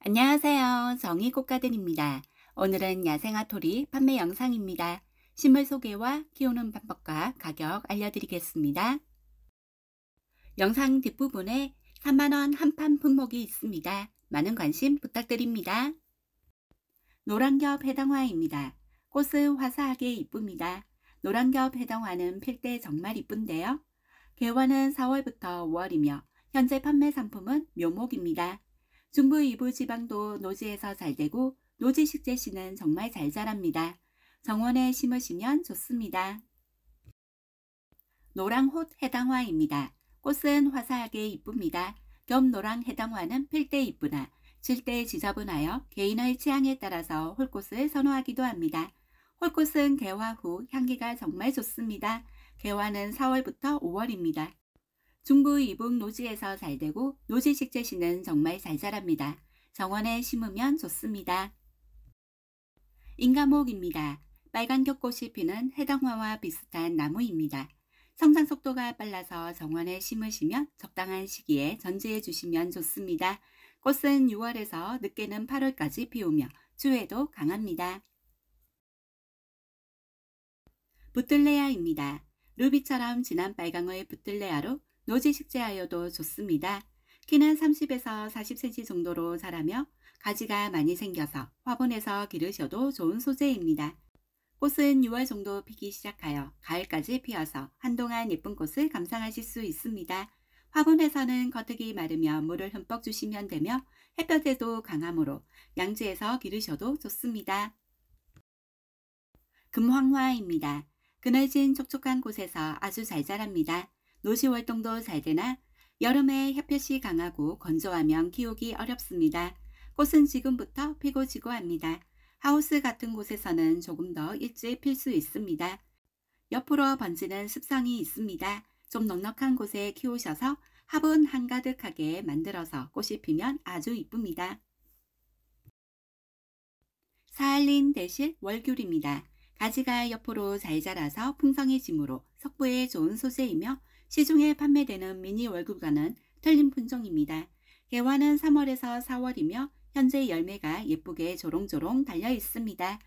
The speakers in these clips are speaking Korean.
안녕하세요. 정의 꽃가든입니다. 오늘은 야생아토리 판매 영상입니다. 식물 소개와 키우는 방법과 가격 알려드리겠습니다. 영상 뒷부분에 3만원 한 판 품목이 있습니다. 많은 관심 부탁드립니다. 노란겹 해당화입니다. 꽃은 화사하게 이쁩니다. 노란겹 해당화는 필 때 정말 이쁜데요. 개화는 4월부터 5월이며 현재 판매 상품은 묘목입니다. 중부 이부 지방도 노지에서 잘 되고 노지 식재씨는 정말 잘 자랍니다. 정원에 심으시면 좋습니다. 노랑홋 해당화입니다. 꽃은 화사하게 이쁩니다. 겸 노랑 해당화는 필 때 이쁘나 칠 때 지저분하여 개인의 취향에 따라서 홀꽃을 선호하기도 합니다. 홀꽃은 개화 후 향기가 정말 좋습니다. 개화는 4월부터 5월입니다. 중부 이북 노지에서 잘 되고 노지 식재시는 정말 잘 자랍니다. 정원에 심으면 좋습니다. 인감목입니다 빨간 겹꽃이 피는 해당화와 비슷한 나무입니다. 성장 속도가 빨라서 정원에 심으시면 적당한 시기에 전제해 주시면 좋습니다. 꽃은 6월에서 늦게는 8월까지 피우며 추에도 강합니다. 부틀레아입니다. 루비처럼 진한 빨강의 부틀레아로 노지 식재하여도 좋습니다. 키는 30에서 40cm 정도로 자라며 가지가 많이 생겨서 화분에서 기르셔도 좋은 소재입니다. 꽃은 6월 정도 피기 시작하여 가을까지 피어서 한동안 예쁜 꽃을 감상하실 수 있습니다. 화분에서는 겉흙이 마르며 물을 흠뻑 주시면 되며 햇볕에도 강하므로 양지에서 기르셔도 좋습니다. 금황화입니다. 그늘진 촉촉한 곳에서 아주 잘 자랍니다. 노시 활동도잘 되나 여름에 햇볕이 강하고 건조하면 키우기 어렵습니다. 꽃은 지금부터 피고 지고 합니다. 하우스 같은 곳에서는 조금 더 일찍 필 수 있습니다. 옆으로 번지는 습성이 있습니다. 좀 넉넉한 곳에 키우셔서 화분 한가득하게 만들어서 꽃이 피면 아주 이쁩니다. 사할린 대실 월귤입니다. 가지가 옆으로 잘 자라서 풍성해지므로 석부에 좋은 소재이며 시중에 판매되는 미니 월급과는 틀린 품종입니다. 개화는 3월에서 4월이며 현재 열매가 예쁘게 조롱조롱 달려 있습니다.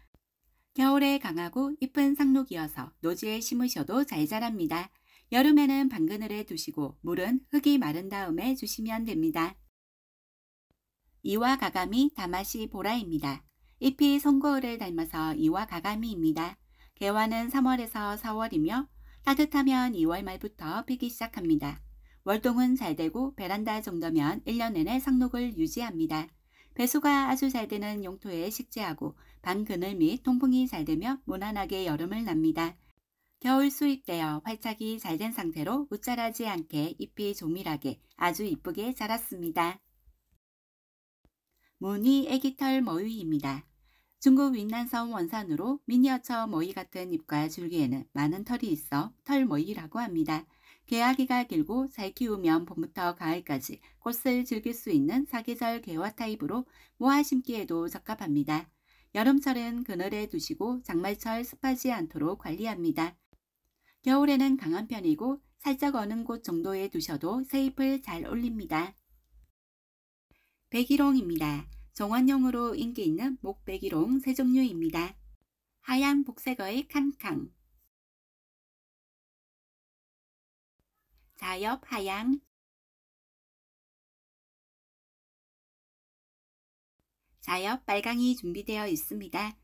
겨울에 강하고 이쁜 상록이어서 노지에 심으셔도 잘 자랍니다. 여름에는 방그늘에 두시고 물은 흙이 마른 다음에 주시면 됩니다. 이와 가감이 다마시 보라입니다. 잎이 송거울을 닮아서 이와 가감이입니다. 개화는 3월에서 4월이며 따뜻하면 2월 말부터 피기 시작합니다. 월동은 잘 되고 베란다 정도면 1년 내내 상록을 유지합니다. 배수가 아주 잘 되는 용토에 식재하고 방 그늘 및 통풍이 잘 되며 무난하게 여름을 납니다. 겨울 수입되어 활착이 잘 된 상태로 우자라지 않게 잎이 조밀하게 아주 이쁘게 자랐습니다. 무늬 애기털 머위입니다. 중국 윈난성 원산으로 미니어처 모이 같은 잎과 줄기에는 많은 털이 있어 털모이라고 합니다. 개화기가 길고 잘 키우면 봄부터 가을까지 꽃을 즐길 수 있는 사계절 개화 타입으로 모아 심기에도 적합합니다. 여름철은 그늘에 두시고 장마철 습하지 않도록 관리합니다. 겨울에는 강한 편이고 살짝 어는 곳 정도에 두셔도 세잎을 잘 올립니다. 백일홍입니다. 정환용으로 인기 있는 목베기롱 세 종류입니다. 하얀 복색의 어 캉캉 자엽 하양 자엽 빨강이 준비되어 있습니다.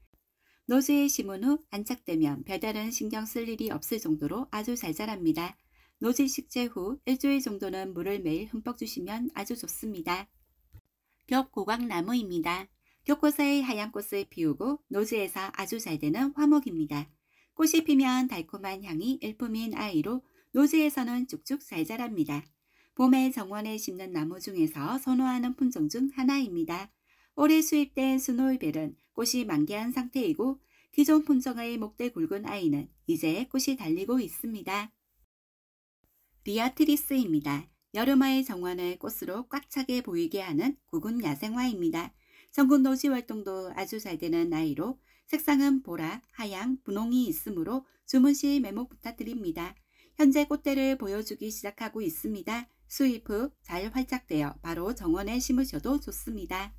노즈에 심은 후 안착되면 별다른 신경 쓸 일이 없을 정도로 아주 잘 자랍니다. 노지 식재 후 일주일 정도는 물을 매일 흠뻑 주시면 아주 좋습니다. 벽고광나무입니다 겹고사의 하얀 꽃을 피우고 노즈에서 아주 잘 되는 화목입니다. 꽃이 피면 달콤한 향이 일품인 아이로 노즈에서는 쭉쭉 잘 자랍니다. 봄에 정원에 심는 나무 중에서 선호하는 품종 중 하나입니다. 올해 수입된 스노이벨은 꽃이 만개한 상태이고 기존 품종의 목대 굵은 아이는 이제 꽃이 달리고 있습니다. 리아트리스입니다. 여름하의 정원을 꽃으로 꽉 차게 보이게 하는 구군 야생화입니다. 성군 도시 활동도 아주 잘 되는 나이로 색상은 보라, 하양, 분홍이 있으므로 주문 시 메모 부탁드립니다. 현재 꽃대를 보여주기 시작하고 있습니다. 수입 후 잘 활착되어 바로 정원에 심으셔도 좋습니다.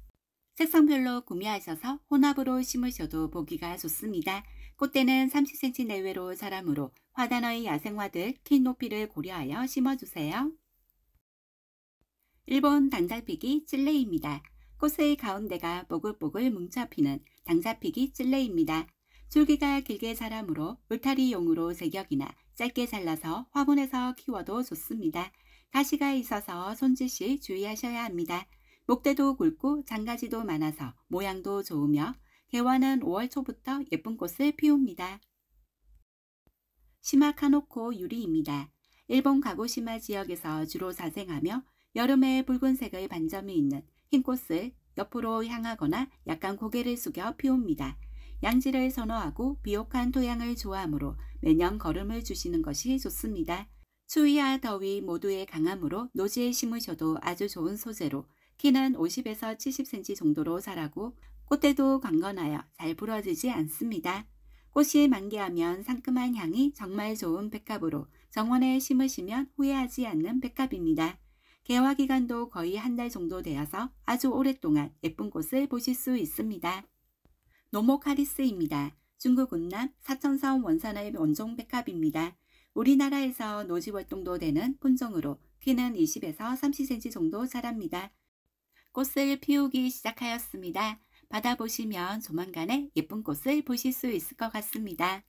색상별로 구매하셔서 혼합으로 심으셔도 보기가 좋습니다. 꽃대는 30cm 내외로 자라므로 화단의 야생화들 키 높이를 고려하여 심어주세요. 일본 당잡히기 찔레입니다. 꽃의 가운데가 보글보글 뭉쳐피는 당잡히기 찔레입니다. 줄기가 길게 자라므로 울타리용으로 제격이나 짧게 잘라서 화분에서 키워도 좋습니다. 가시가 있어서 손짓이 주의하셔야 합니다. 목대도 굵고 장가지도 많아서 모양도 좋으며 개화는 5월 초부터 예쁜 꽃을 피웁니다. 시마카노코 유리입니다. 일본 가고시마 지역에서 주로 자생하며 여름에 붉은색의 반점이 있는 흰 꽃을 옆으로 향하거나 약간 고개를 숙여 피웁니다. 양지를 선호하고 비옥한 토양을 좋아하므로 매년 걸음을 주시는 것이 좋습니다. 추위와 더위 모두의 강함으로 노지에 심으셔도 아주 좋은 소재로 키는 50에서 70cm 정도로 자라고 꽃대도 강건하여 잘 부러지지 않습니다. 꽃이 만개하면 상큼한 향이 정말 좋은 백합으로 정원에 심으시면 후회하지 않는 백합입니다. 개화 기간도 거의 한 달 정도 되어서 아주 오랫동안 예쁜 꽃을 보실 수 있습니다. 노모카리스입니다. 중국 운남 사천사원 원산의 원종 백합입니다. 우리나라에서 노지 활동도 되는 품종으로 키는 20에서 30cm 정도 자랍니다. 꽃을 피우기 시작하였습니다. 받아 보시면 조만간에 예쁜 꽃을 보실 수 있을 것 같습니다.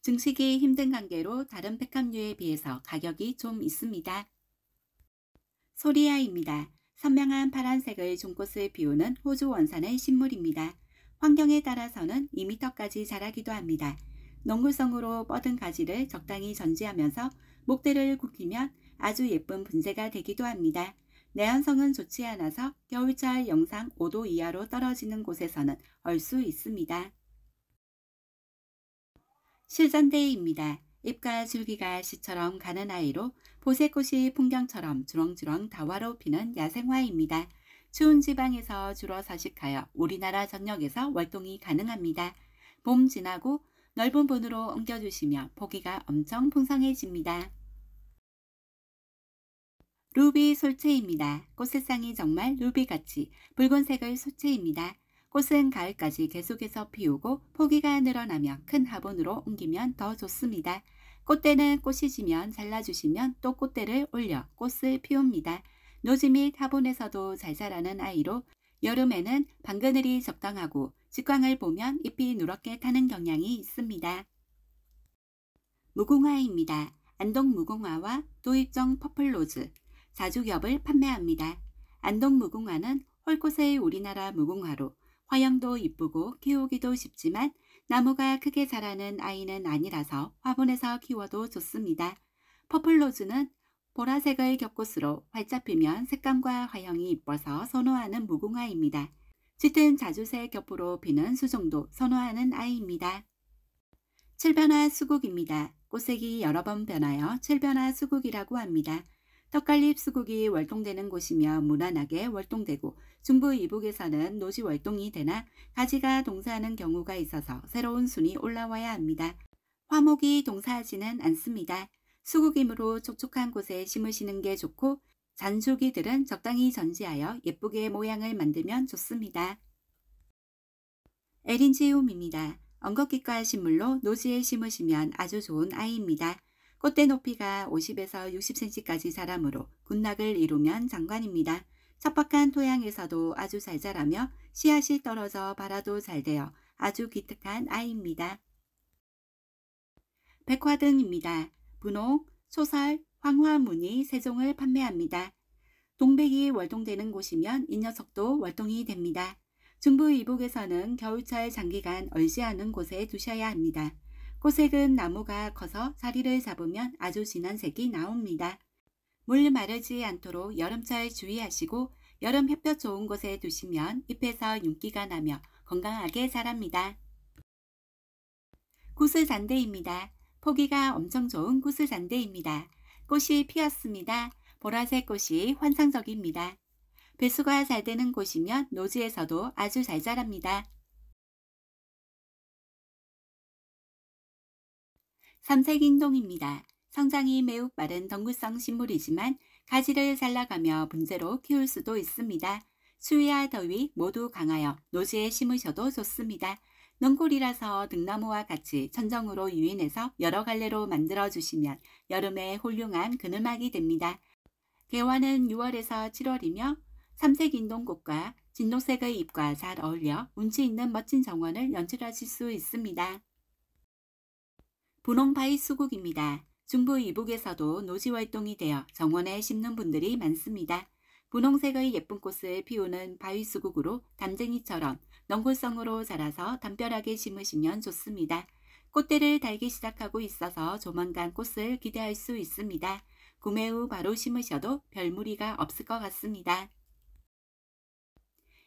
증식이 힘든 관계로 다른 백합류에 비해서 가격이 좀 있습니다. 소리아입니다. 선명한 파란색의 종꽃을 비우는 호주 원산의 식물입니다. 환경에 따라서는 2m까지 자라기도 합니다. 농구성으로 뻗은 가지를 적당히 전지하면서 목대를 굽히면 아주 예쁜 분재가 되기도 합니다. 내연성은 좋지 않아서 겨울철 영상 5도 이하로 떨어지는 곳에서는 얼 수 있습니다. 실전대입니다. 잎과 줄기가 씨처럼 가는 아이로 보색꽃이 풍경처럼 주렁주렁 다화로 피는 야생화입니다. 추운 지방에서 주로 서식하여 우리나라 전역에서 월동이 가능합니다. 봄 지나고 넓은 분으로 옮겨주시며 포기가 엄청 풍성해집니다. 루비 솔채입니다. 꽃색상이 정말 루비같이 붉은색을 솔채입니다 꽃은 가을까지 계속해서 피우고 포기가 늘어나며 큰 화분으로 옮기면 더 좋습니다. 꽃대는 꽃이 지면 잘라주시면 또 꽃대를 올려 꽃을 피웁니다. 노지 및 화분에서도 잘 자라는 아이로 여름에는 방그늘이 적당하고 직광을 보면 잎이 누렇게 타는 경향이 있습니다. 무궁화입니다. 안동 무궁화와 도입정 퍼플로즈, 자주겹을 판매합니다. 안동 무궁화는 홀꽃의 우리나라 무궁화로 화형도 이쁘고 키우기도 쉽지만 나무가 크게 자라는 아이는 아니라서 화분에서 키워도 좋습니다. 퍼플로즈는 보라색의 겹꽃으로 활짝 피면 색감과 화형이 이뻐서 선호하는 무궁화입니다. 짙은 자주색 겹으로 피는 수종도 선호하는 아이입니다. 7변화 수국입니다. 꽃색이 여러 번 변하여 7변화 수국이라고 합니다. 턱갈잎 수국이 월동되는 곳이며 무난하게 월동되고 중부 이북에서는 노지 월동이 되나 가지가 동사하는 경우가 있어서 새로운 순이 올라와야 합니다. 화목이 동사하지는 않습니다. 수국이므로 촉촉한 곳에 심으시는 게 좋고 잔조기들은 적당히 전지하여 예쁘게 모양을 만들면 좋습니다. 에린지움입니다. 엉겁기과 식물로 노지에 심으시면 아주 좋은 아이입니다. 꽃대 높이가 50에서 60cm까지 자라므로 군락을 이루면 장관입니다. 척박한 토양에서도 아주 잘 자라며 씨앗이 떨어져 발아도 잘 되어 아주 기특한 아이입니다. 백화등입니다. 분홍, 소설, 황화무늬 세종을 판매합니다. 동백이 월동되는 곳이면 이 녀석도 월동이 됩니다. 중부 이북에서는 겨울철 장기간 얼지 않은 곳에 두셔야 합니다. 꽃색은 나무가 커서 자리를 잡으면 아주 진한 색이 나옵니다. 물 마르지 않도록 여름철 주의하시고 여름 햇볕 좋은 곳에 두시면 잎에서 윤기가 나며 건강하게 자랍니다. 구스 잔대입니다. 포기가 엄청 좋은 구스 잔대입니다. 꽃이 피었습니다. 보라색 꽃이 환상적입니다. 배수가 잘 되는 곳이면 노지에서도 아주 잘 자랍니다. 삼색인동입니다. 성장이 매우 빠른 덩굴성 식물이지만 가지를 잘라가며 문제로 키울 수도 있습니다. 수위와 더위 모두 강하여 노지에 심으셔도 좋습니다. 넝골이라서 등나무와 같이 천정으로 유인해서 여러 갈래로 만들어 주시면 여름에 훌륭한 그늘막이 됩니다. 개화는 6월에서 7월이며 삼색 인동꽃과 진노색의 잎과 잘 어울려 운치 있는 멋진 정원을 연출하실 수 있습니다. 분홍바위 수국입니다. 중부 이북에서도 노지 활동이 되어 정원에 심는 분들이 많습니다. 분홍색의 예쁜 꽃을 피우는 바위 수국으로 담쟁이처럼 넝골성으로 자라서 담벼락에 심으시면 좋습니다. 꽃대를 달기 시작하고 있어서 조만간 꽃을 기대할 수 있습니다. 구매 후 바로 심으셔도 별 무리가 없을 것 같습니다.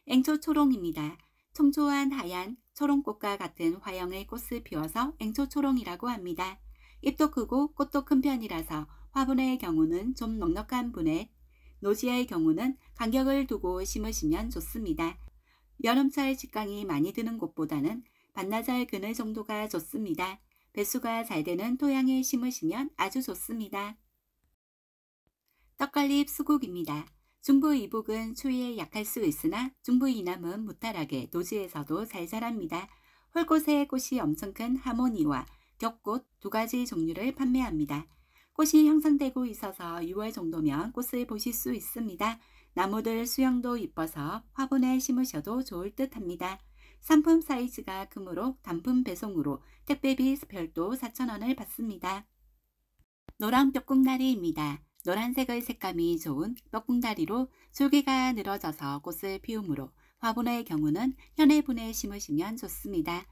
앵초 초롱입니다. 청초한 하얀 초롱꽃과 같은 화형의 꽃을 피워서 앵초초롱이라고 합니다. 잎도 크고 꽃도 큰 편이라서 화분의 경우는 좀 넉넉한 분에 노지의 경우는 간격을 두고 심으시면 좋습니다. 여름철 직강이 많이 드는 곳보다는 반나절 그늘 정도가 좋습니다. 배수가 잘 되는 토양에 심으시면 아주 좋습니다. 떡갈잎 수국입니다. 중부 이북은 추위에 약할 수 있으나 중부 이남은 무탈하게 도시에서도 잘 자랍니다. 홀꽃의 꽃이 엄청 큰 하모니와 격꽃두 가지 종류를 판매합니다. 꽃이 형성되고 있어서 6월 정도면 꽃을 보실 수 있습니다. 나무들 수영도 이뻐서 화분에 심으셔도 좋을 듯 합니다. 상품 사이즈가 크므로 단품 배송으로 택배비 별도 4,000원을 받습니다. 노랑벽국나리입니다. 노란색의 색감이 좋은 뻐꿍다리로 줄기가 늘어져서 꽃을 피우므로 화분의 경우는 현해분에 심으시면 좋습니다.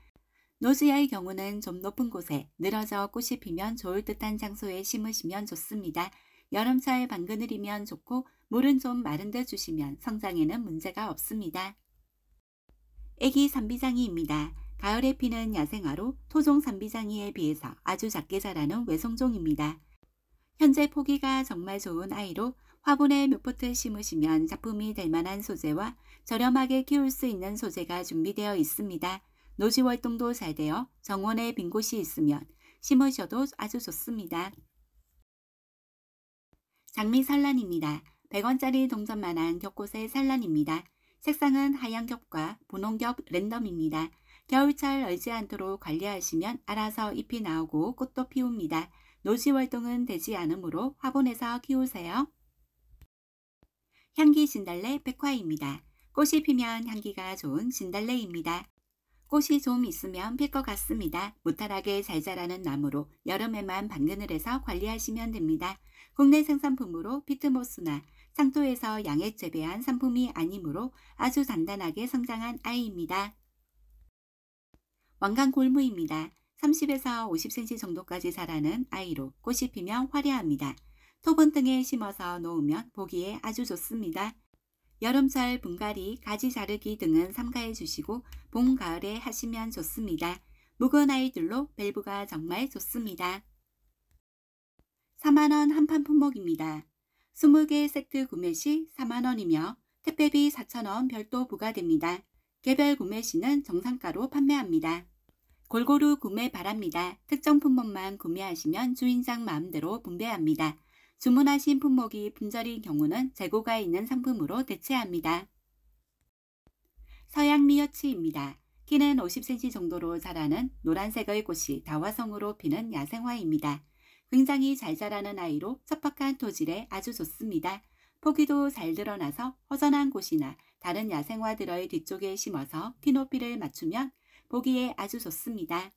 노지의 경우는 좀 높은 곳에 늘어져 꽃이 피면 좋을 듯한 장소에 심으시면 좋습니다. 여름철 방그늘이면 좋고 물은 좀 마른 데 주시면 성장에는 문제가 없습니다. 애기 산비장이입니다. 가을에 피는 야생화로 토종 산비장이에 비해서 아주 작게 자라는 외성종입니다. 현재 포기가 정말 좋은 아이로 화분에 몇 포트 심으시면 작품이 될 만한 소재와 저렴하게 키울 수 있는 소재가 준비되어 있습니다. 노지 활동도 잘 되어 정원에 빈 곳이 있으면 심으셔도 아주 좋습니다. 장미 산란입니다. 100원짜리 동전만한 겹꽃의 산란입니다. 색상은 하얀 겹과 분홍 겹 랜덤입니다. 겨울철 얼지 않도록 관리하시면 알아서 잎이 나오고 꽃도 피웁니다. 노시 활동은 되지 않으므로 화분에서 키우세요. 향기 진달래 백화입니다. 꽃이 피면 향기가 좋은 진달래입니다. 꽃이 좀 있으면 필 것 같습니다. 무탈하게 잘 자라는 나무로 여름에만 방근을 해서 관리하시면 됩니다. 국내 생산품으로 피트모스나 상토에서 양액 재배한 상품이 아니므로 아주 단단하게 성장한 아이입니다. 왕강골무입니다. 30에서 50cm 정도까지 자라는 아이로 꽃이 피면 화려합니다. 토분 등에 심어서 놓으면 보기에 아주 좋습니다. 여름철 분갈이, 가지 자르기 등은 삼가해 주시고 봄, 가을에 하시면 좋습니다. 묵은 아이들로 밸브가 정말 좋습니다. 4만원 한 판 품목입니다. 20개 세트 구매 시 4만원이며 택배비 4천원 별도 부과됩니다. 개별 구매 시는 정상가로 판매합니다. 골고루 구매 바랍니다. 특정 품목만 구매하시면 주인장 마음대로 분배합니다. 주문하신 품목이 분절인 경우는 재고가 있는 상품으로 대체합니다. 서양미 어치입니다 키는 50cm 정도로 자라는 노란색의 꽃이 다화성으로 피는 야생화입니다. 굉장히 잘 자라는 아이로 섭박한 토질에 아주 좋습니다. 포기도 잘 드러나서 허전한 곳이나 다른 야생화들의 뒤쪽에 심어서 키높이를 맞추면 보기에 아주 좋습니다.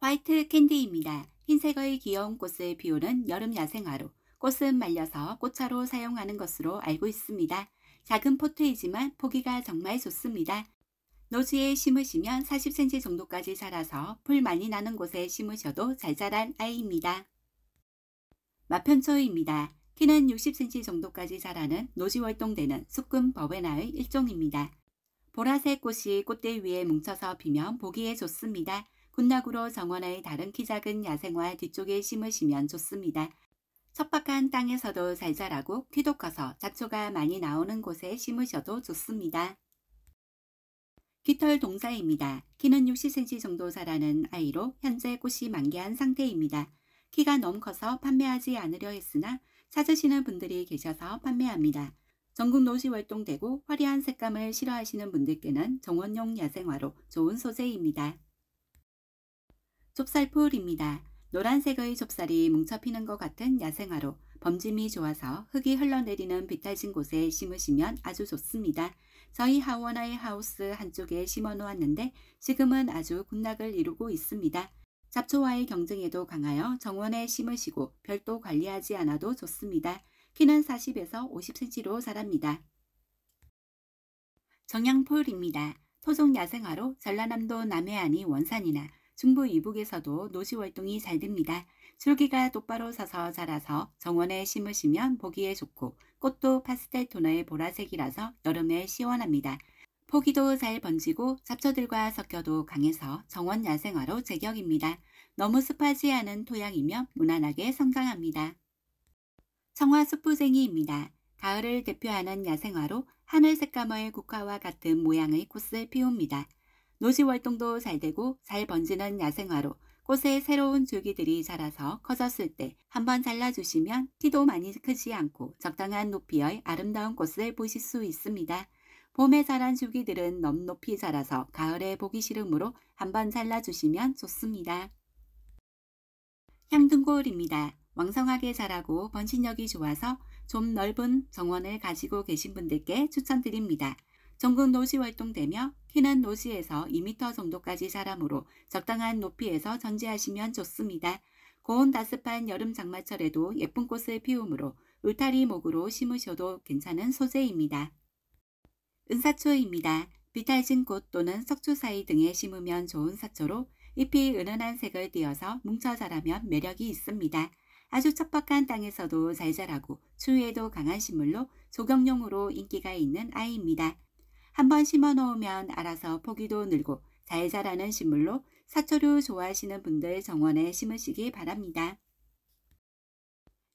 화이트 캔디입니다. 흰색의 귀여운 꽃을 비우는 여름 야생화로 꽃은 말려서 꽃차로 사용하는 것으로 알고 있습니다. 작은 포트이지만 포기가 정말 좋습니다. 노지에 심으시면 40cm 정도까지 자라서 풀 많이 나는 곳에 심으셔도 잘 자란 아이입니다. 마편초입니다. 키는 60cm 정도까지 자라는 노지월동되는 수금 버베나의 일종입니다. 보라색 꽃이 꽃대 위에 뭉쳐서 피면 보기에 좋습니다. 군낙으로 정원의 다른 키 작은 야생화 뒤쪽에 심으시면 좋습니다. 척박한 땅에서도 잘 자라고 키도 커서 잡초가 많이 나오는 곳에 심으셔도 좋습니다. 깃털 동사입니다. 키는 60cm 정도 자라는 아이로 현재 꽃이 만개한 상태입니다. 키가 너무 커서 판매하지 않으려 했으나 찾으시는 분들이 계셔서 판매합니다. 전국도시 활동되고 화려한 색감을 싫어하시는 분들께는 정원용 야생화로 좋은 소재입니다. 좁쌀풀입니다. 노란색의 좁쌀이 뭉쳐피는 것 같은 야생화로 범짐이 좋아서 흙이 흘러내리는 비탈진 곳에 심으시면 아주 좋습니다. 저희 하원아의 하우스 한쪽에 심어 놓았는데 지금은 아주 군락을 이루고 있습니다. 잡초와의 경쟁에도 강하여 정원에 심으시고 별도 관리하지 않아도 좋습니다. 키는 40에서 50cm로 자랍니다. 정양포율입니다. 토종 야생화로 전라남도 남해안이 원산이나 중부 이북에서도 노시활동이잘 됩니다. 줄기가 똑바로 서서 자라서 정원에 심으시면 보기에 좋고 꽃도 파스텔 토너의 보라색이라서 여름에 시원합니다. 포기도 잘 번지고 잡초들과 섞여도 강해서 정원 야생화로 제격입니다. 너무 습하지 않은 토양이며 무난하게 성장합니다. 청화 수부생이입니다 가을을 대표하는 야생화로 하늘 색감의 국화와 같은 모양의 꽃을 피웁니다. 노시활동도잘 되고 잘 번지는 야생화로 꽃의 새로운 줄기들이 자라서 커졌을 때 한번 잘라주시면 키도 많이 크지 않고 적당한 높이의 아름다운 꽃을 보실 수 있습니다. 봄에 자란 줄기들은 너무 높이 자라서 가을에 보기 싫음으로 한번 잘라주시면 좋습니다. 향등골입니다. 왕성하게 자라고 번식력이 좋아서 좀 넓은 정원을 가지고 계신 분들께 추천드립니다. 전국 노시 활동되며 키는 노시에서 2m 정도까지 자라므로 적당한 높이에서 전지하시면 좋습니다. 고온 다습한 여름 장마철에도 예쁜 꽃을 피우므로 울타리 목으로 심으셔도 괜찮은 소재입니다. 은사초입니다. 비탈진 꽃 또는 석초 사이 등에 심으면 좋은 사초로 잎이 은은한 색을 띄어서 뭉쳐 자라면 매력이 있습니다. 아주 척박한 땅에서도 잘 자라고 추위에도 강한 식물로 조경용으로 인기가 있는 아이입니다. 한번 심어 놓으면 알아서 포기도 늘고 잘 자라는 식물로 사초류 좋아하시는 분들 정원에 심으시기 바랍니다.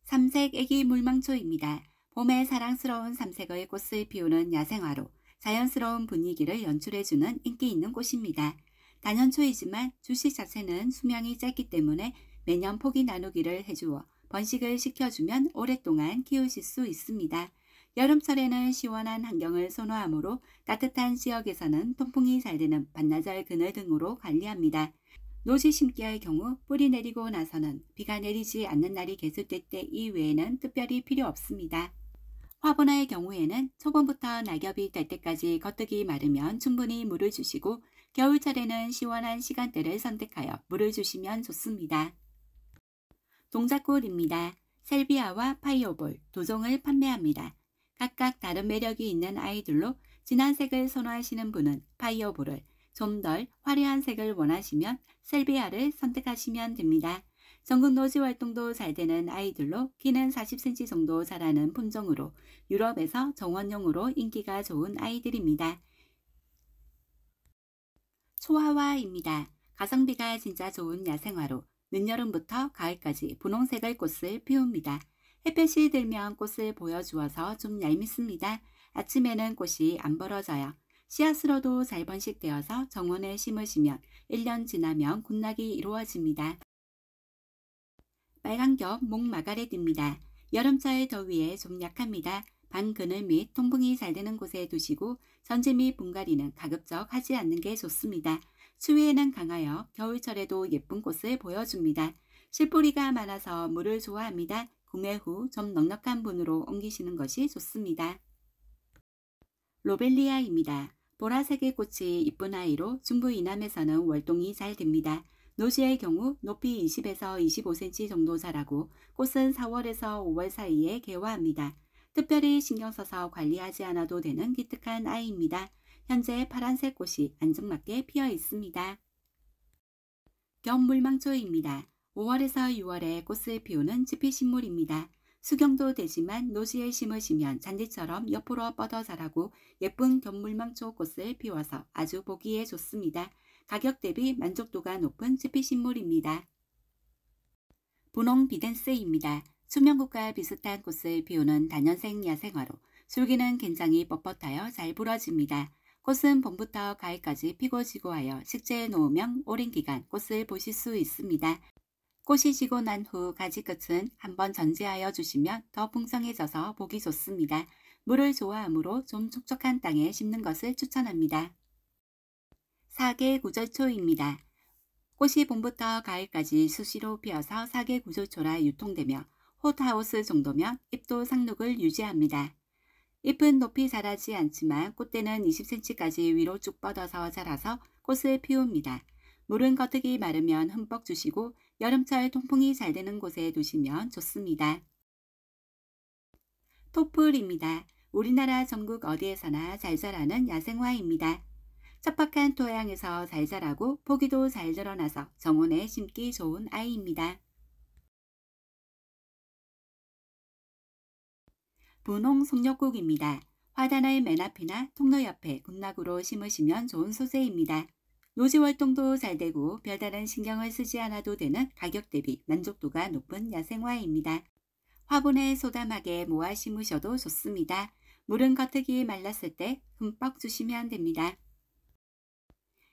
삼색 애기 물망초입니다. 봄에 사랑스러운 삼색의 꽃을 피우는 야생화로 자연스러운 분위기를 연출해주는 인기 있는 꽃입니다. 단연초이지만 주식 자체는 수명이 짧기 때문에 매년 포기 나누기를 해주어 번식을 시켜주면 오랫동안 키우실 수 있습니다. 여름철에는 시원한 환경을 선호하므로 따뜻한 지역에서는 통풍이 잘 되는 반나절 그늘 등으로 관리합니다. 노지 심기의 경우 뿌리 내리고 나서는 비가 내리지 않는 날이 계속될 때 이외에는 특별히 필요 없습니다. 화분화의 경우에는 초봄부터 낙엽이 될 때까지 겉뜨기 마르면 충분히 물을 주시고 겨울철에는 시원한 시간대를 선택하여 물을 주시면 좋습니다. 동작골입니다. 셀비아와 파이어볼, 도종을 판매합니다. 각각 다른 매력이 있는 아이들로 진한 색을 선호하시는 분은 파이어볼을, 좀 덜 화려한 색을 원하시면 셀비아를 선택하시면 됩니다. 전국 노지 활동도 잘 되는 아이들로 키는 40cm 정도 자라는 품종으로 유럽에서 정원용으로 인기가 좋은 아이들입니다. 초하와입니다. 가성비가 진짜 좋은 야생화로 늦여름부터 가을까지 분홍색의 꽃을 피웁니다. 햇볕이 들면 꽃을 보여주어서 좀 얄밉습니다. 아침에는 꽃이 안 벌어져요. 씨앗으로도 잘 번식되어서 정원에 심으시면 1년 지나면 군락이 이루어집니다. 빨간겹 목마가렛입니다. 여름철 더위에 좀 약합니다. 방 그늘 및 통풍이 잘 되는 곳에 두시고 전지 미 분갈이는 가급적 하지 않는 게 좋습니다. 추위에는 강하여 겨울철에도 예쁜 꽃을 보여줍니다. 실뿌리가 많아서 물을 좋아합니다. 구매 후 좀 넉넉한 분으로 옮기시는 것이 좋습니다. 로벨리아입니다. 보라색의 꽃이 이쁜 아이로 중부 이남에서는 월동이 잘 됩니다. 노지의 경우 높이 20에서 25cm 정도 자라고 꽃은 4월에서 5월 사이에 개화합니다. 특별히 신경 써서 관리하지 않아도 되는 기특한 아이입니다. 현재 파란색 꽃이 안정맞게 피어 있습니다. 견물망초입니다. 5월에서 6월에 꽃을 피우는 지피식물입니다. 수경도 되지만 노지에 심으시면 잔디처럼 옆으로 뻗어 자라고 예쁜 견물망초 꽃을 피워서 아주 보기에 좋습니다. 가격 대비 만족도가 높은 지피식물입니다. 분홍 비덴스입니다. 수면국과 비슷한 꽃을 피우는 단년생 야생화로 줄기는 굉장히 뻣뻣하여 잘 부러집니다. 꽃은 봄부터 가을까지 피고 지고 하여 식재해 놓으면 오랜 기간 꽃을 보실 수 있습니다. 꽃이 지고 난 후 가지 끝은 한번 전제하여 주시면 더 풍성해져서 보기 좋습니다. 물을 좋아하므로 좀 촉촉한 땅에 심는 것을 추천합니다. 사계 구절초입니다. 꽃이 봄부터 가을까지 수시로 피어서 사계 구절초라 유통되며 호타우스 정도면 잎도 상륙을 유지합니다. 잎은 높이 자라지 않지만 꽃대는 20cm까지 위로 쭉 뻗어서 자라서 꽃을 피웁니다. 물은 거뜩이 마르면 흠뻑 주시고 여름철 통풍이 잘 되는 곳에 두시면 좋습니다. 토플입니다. 우리나라 전국 어디에서나 잘 자라는 야생화입니다. 척박한 토양에서 잘 자라고 포기도 잘 드러나서 정원에 심기 좋은 아이입니다. 분홍 송력꽃입니다 화단의 맨 앞이나 통로 옆에 군락으로 심으시면 좋은 소재입니다. 노지 활동도잘 되고 별다른 신경을 쓰지 않아도 되는 가격 대비 만족도가 높은 야생화입니다. 화분에 소담하게 모아 심으셔도 좋습니다. 물은 겉흙이 말랐을 때 흠뻑 주시면 됩니다.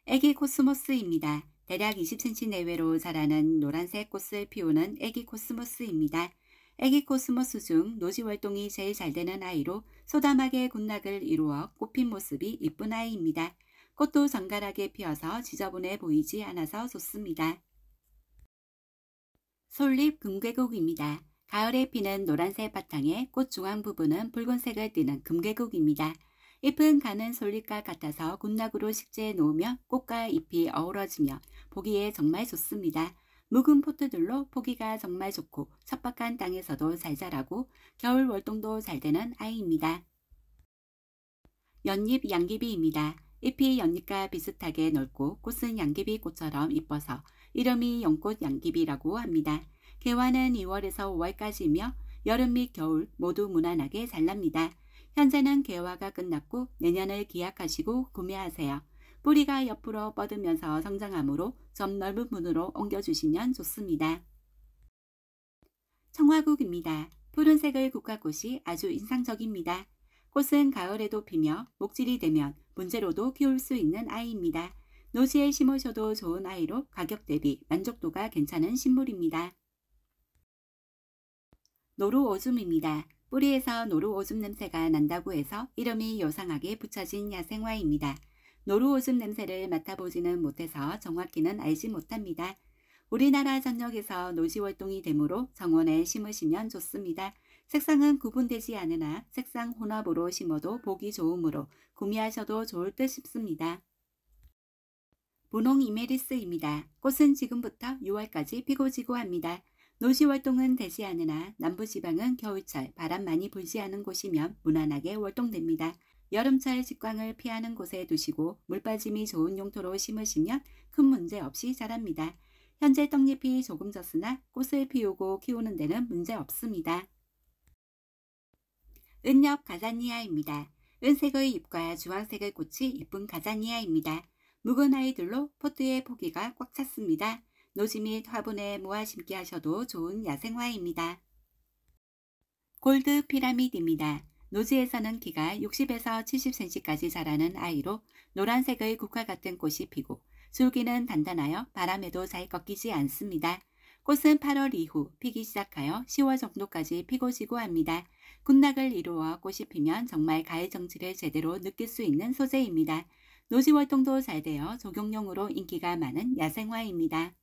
애기 코스모스입니다. 대략 20cm 내외로 자라는 노란색 꽃을 피우는 애기 코스모스입니다. 애기 코스모스 중 노지 활동이 제일 잘 되는 아이로 소담하게 군락을 이루어 꽃핀 모습이 이쁜 아이입니다. 꽃도 정갈하게 피어서 지저분해 보이지 않아서 좋습니다. 솔잎 금괴국입니다 가을에 피는 노란색 바탕에 꽃 중앙 부분은 붉은색을 띠는 금괴국입니다 잎은 가는 솔잎과 같아서 군락으로 식재해 놓으면 꽃과 잎이 어우러지며 보기에 정말 좋습니다. 묵은 포트들로 포기가 정말 좋고 척박한 땅에서도 잘 자라고 겨울 월동도 잘 되는 아이입니다. 연잎 양귀비입니다. 잎이 연잎과 비슷하게 넓고 꽃은 양귀비 꽃처럼 이뻐서 이름이 연꽃 양귀비라고 합니다. 개화는 2월에서 5월까지이며 여름 및 겨울 모두 무난하게 잘납니다. 현재는 개화가 끝났고 내년을 기약하시고 구매하세요. 뿌리가 옆으로 뻗으면서 성장하므로 좀 넓은 문으로 옮겨주시면 좋습니다. 청화국입니다. 푸른색의 국화꽃이 아주 인상적입니다. 꽃은 가을에도 피며 목질이 되면 문제로도 키울 수 있는 아이입니다. 노지에 심으셔도 좋은 아이로 가격 대비 만족도가 괜찮은 식물입니다. 노루오줌입니다. 뿌리에서 노루오줌 냄새가 난다고 해서 이름이 요상하게 붙여진 야생화입니다. 노루오줌 냄새를 맡아보지는 못해서 정확히는 알지 못합니다. 우리나라 전역에서 노시월동이 되므로 정원에 심으시면 좋습니다. 색상은 구분되지 않으나 색상 혼합으로 심어도 보기 좋으므로 구매하셔도 좋을 듯 싶습니다. 분홍 이메리스입니다. 꽃은 지금부터 6월까지 피고 지고 합니다. 노시월동은 되지 않으나 남부지방은 겨울철 바람 많이 불지 않은 곳이면 무난하게 월동됩니다. 여름철 직광을 피하는 곳에 두시고 물빠짐이 좋은 용토로 심으시면 큰 문제 없이 자랍니다. 현재 떡잎이 조금 졌으나 꽃을 피우고 키우는 데는 문제 없습니다. 은엽 가자니아입니다. 은색의 잎과 주황색의 꽃이 예쁜 가자니아입니다. 묵은 아이들로 포트의 포기가 꽉 찼습니다. 노지 및 화분에 모아 심기 하셔도 좋은 야생화입니다. 골드 피라미드입니다. 노지에서는 키가 60에서 70cm까지 자라는 아이로 노란색의 국화 같은 꽃이 피고 줄기는 단단하여 바람에도 잘 꺾이지 않습니다. 꽃은 8월 이후 피기 시작하여 10월 정도까지 피고 지고 합니다. 군락을 이루어 꽃이 피면 정말 가을 정치를 제대로 느낄 수 있는 소재입니다. 노지 활동도 잘 되어 조경용으로 인기가 많은 야생화입니다.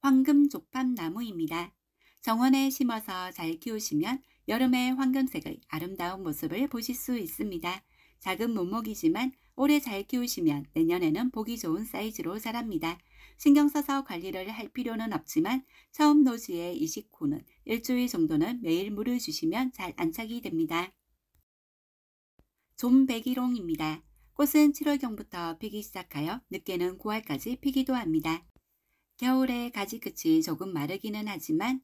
황금 족팜 나무입니다. 정원에 심어서 잘 키우시면 여름의 황금색의 아름다운 모습을 보실 수 있습니다. 작은 몸목이지만 오래 잘 키우시면 내년에는 보기 좋은 사이즈로 자랍니다. 신경 써서 관리를 할 필요는 없지만 처음 노지에 이식 후는 일주일 정도는 매일 물을 주시면 잘 안착이 됩니다. 좀배기롱입니다. 꽃은 7월경부터 피기 시작하여 늦게는 9월까지 피기도 합니다. 겨울에 가지 끝이 조금 마르기는 하지만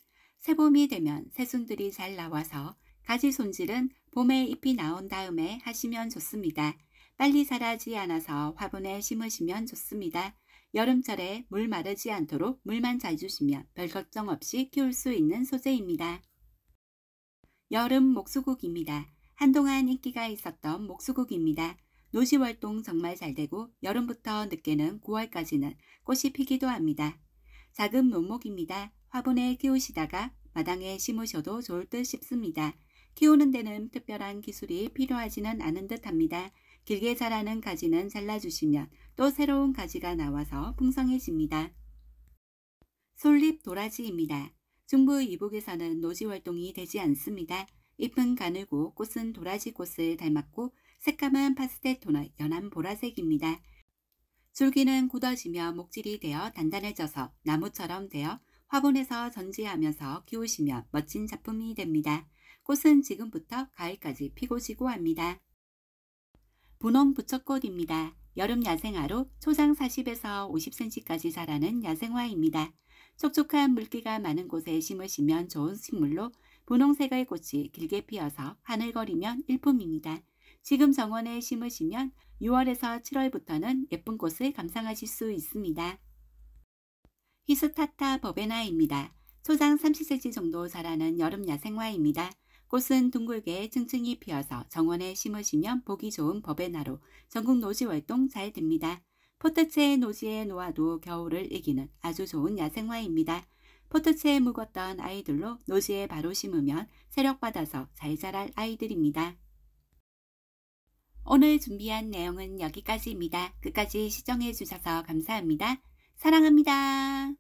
새봄이 되면 새순들이 잘 나와서 가지 손질은 봄에 잎이 나온 다음에 하시면 좋습니다. 빨리 자라지 않아서 화분에 심으시면 좋습니다. 여름철에 물 마르지 않도록 물만 잘 주시면 별 걱정 없이 키울 수 있는 소재입니다. 여름 목수국입니다. 한동안 인기가 있었던 목수국입니다. 노시월동 정말 잘 되고 여름부터 늦게는 9월까지는 꽃이 피기도 합니다. 작은 논목입니다. 화분에 키우시다가 마당에 심으셔도 좋을 듯 싶습니다. 키우는 데는 특별한 기술이 필요하지는 않은 듯 합니다. 길게 자라는 가지는 잘라주시면 또 새로운 가지가 나와서 풍성해집니다. 솔잎 도라지입니다. 중부 이북에서는 노지 활동이 되지 않습니다. 잎은 가늘고 꽃은 도라지 꽃을 닮았고 새까만 파스텔 톤의 연한 보라색입니다. 줄기는 굳어지며 목질이 되어 단단해져서 나무처럼 되어 화분에서 전지하면서 키우시면 멋진 작품이 됩니다. 꽃은 지금부터 가을까지 피고 지고 합니다. 분홍 부처꽃입니다. 여름 야생화로 초장 40에서 50cm까지 자라는 야생화입니다. 촉촉한 물기가 많은 곳에 심으시면 좋은 식물로 분홍색의 꽃이 길게 피어서 하늘거리면 일품입니다. 지금 정원에 심으시면 6월에서 7월부터는 예쁜 꽃을 감상하실 수 있습니다. 히스타타 버베나입니다. 소장 30cm 정도 자라는 여름 야생화입니다. 꽃은 둥글게 층층이 피어서 정원에 심으시면 보기 좋은 버베나로 전국 노지 활동잘 됩니다. 포트체의 노지에 놓아도 겨울을 이기는 아주 좋은 야생화입니다. 포트체에 묵었던 아이들로 노지에 바로 심으면 세력받아서 잘 자랄 아이들입니다. 오늘 준비한 내용은 여기까지입니다. 끝까지 시청해 주셔서 감사합니다. 사랑합니다.